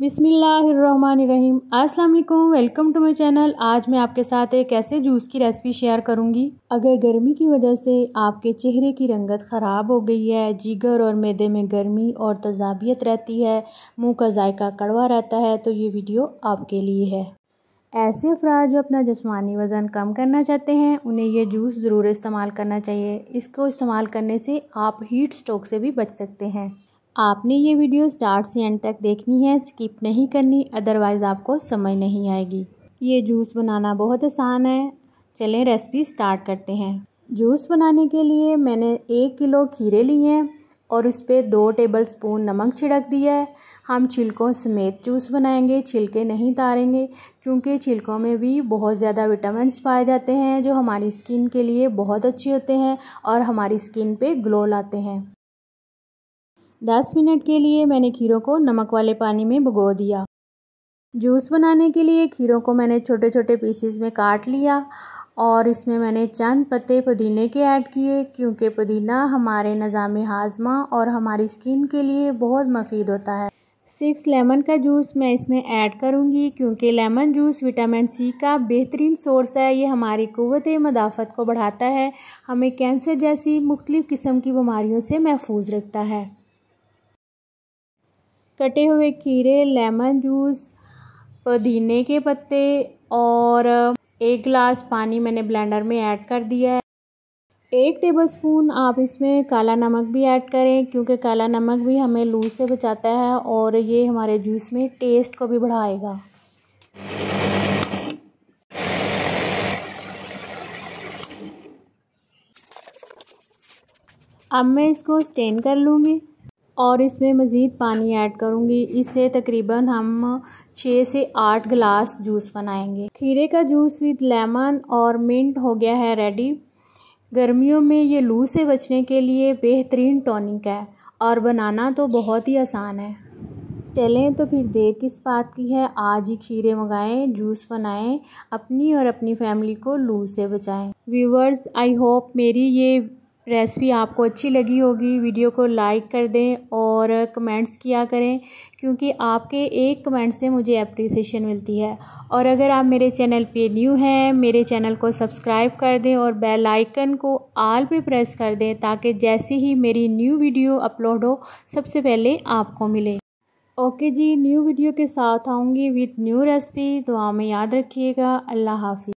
बिसमीम् अस्सलाम वालेकुम welcome to my channel आज मैं आपके साथ एक ऐसे जूस की रेसिपी शेयर करूंगी अगर गर्मी की वजह से आपके चेहरे की रंगत ख़राब हो गई है जिगर और मैदे में गर्मी और तजाबियत रहती है मुंह का जायका कड़वा रहता है तो ये वीडियो आपके लिए है ऐसे अफराद जो अपना जिसमानी वज़न कम करना चाहते हैं उन्हें यह जूस ज़रूर इस्तेमाल करना चाहिए इसको इस्तेमाल करने से आप हीट स्ट्रोक से भी बच सकते हैं आपने ये वीडियो स्टार्ट से एंड तक देखनी है स्किप नहीं करनी अदरवाइज़ आपको समझ नहीं आएगी ये जूस बनाना बहुत आसान है चलें रेसिपी स्टार्ट करते हैं जूस बनाने के लिए मैंने एक किलो खीरे लिए हैं और उस पर दो टेबल स्पून नमक छिड़क दिया है हम छिलकों समेत जूस बनाएंगे छिलके नहीं तारेंगे क्योंकि छिलकों में भी बहुत ज़्यादा विटामिन पाए जाते हैं जो हमारी स्किन के लिए बहुत अच्छे होते हैं और हमारी स्किन पे ग्लो लाते हैं 10 मिनट के लिए मैंने खीरों को नमक वाले पानी में भुगो दिया जूस बनाने के लिए खीरों को मैंने छोटे छोटे पीसेस में काट लिया और इसमें मैंने चंद पत्ते पुदीने के ऐड किए क्योंकि पुदीना हमारे नज़ाम हाजमा और हमारी स्किन के लिए बहुत मफीद होता है सिक्स लेमन का जूस मैं इसमें ऐड करूँगी क्योंकि लेमन जूस विटामिन सी का बेहतरीन सोर्स है ये हमारी कुत मदाफ़त को बढ़ाता है हमें कैंसर जैसी मुख्तलिफ़ किस्म की बीमारियों से महफूज रखता है कटे हुए खीरे लेमन जूस पुदीने के पत्ते और एक गिलास पानी मैंने ब्लेंडर में ऐड कर दिया है एक टेबलस्पून आप इसमें काला नमक भी ऐड करें क्योंकि काला नमक भी हमें लू से बचाता है और ये हमारे जूस में टेस्ट को भी बढ़ाएगा अब मैं इसको स्टेन कर लूँगी और इसमें मज़ीद पानी ऐड करूँगी इससे तकरीबन हम छः से आठ गिलास जूस बनाएंगे खीरे का जूस विद लेमन और मिंट हो गया है रेडी गर्मियों में ये लू से बचने के लिए बेहतरीन टॉनिक है और बनाना तो बहुत ही आसान है चलें तो फिर देर किस बात की है आज ही खीरे मंगाएं जूस बनाएं अपनी और अपनी फैमिली को लू से बचाएं व्यूवर्स आई होप मेरी ये रेसिपी आपको अच्छी लगी होगी वीडियो को लाइक कर दें और कमेंट्स किया करें क्योंकि आपके एक कमेंट से मुझे अप्रिसिएशन मिलती है और अगर आप मेरे चैनल पे न्यू हैं मेरे चैनल को सब्सक्राइब कर दें और बेल आइकन को आल पे प्रेस कर दें ताकि जैसे ही मेरी न्यू वीडियो अपलोड हो सबसे पहले आपको मिले ओके जी न्यू वीडियो के साथ आऊँगी विथ न्यू रेसिपी तो हमें याद रखिएगा अल्लाह हाफि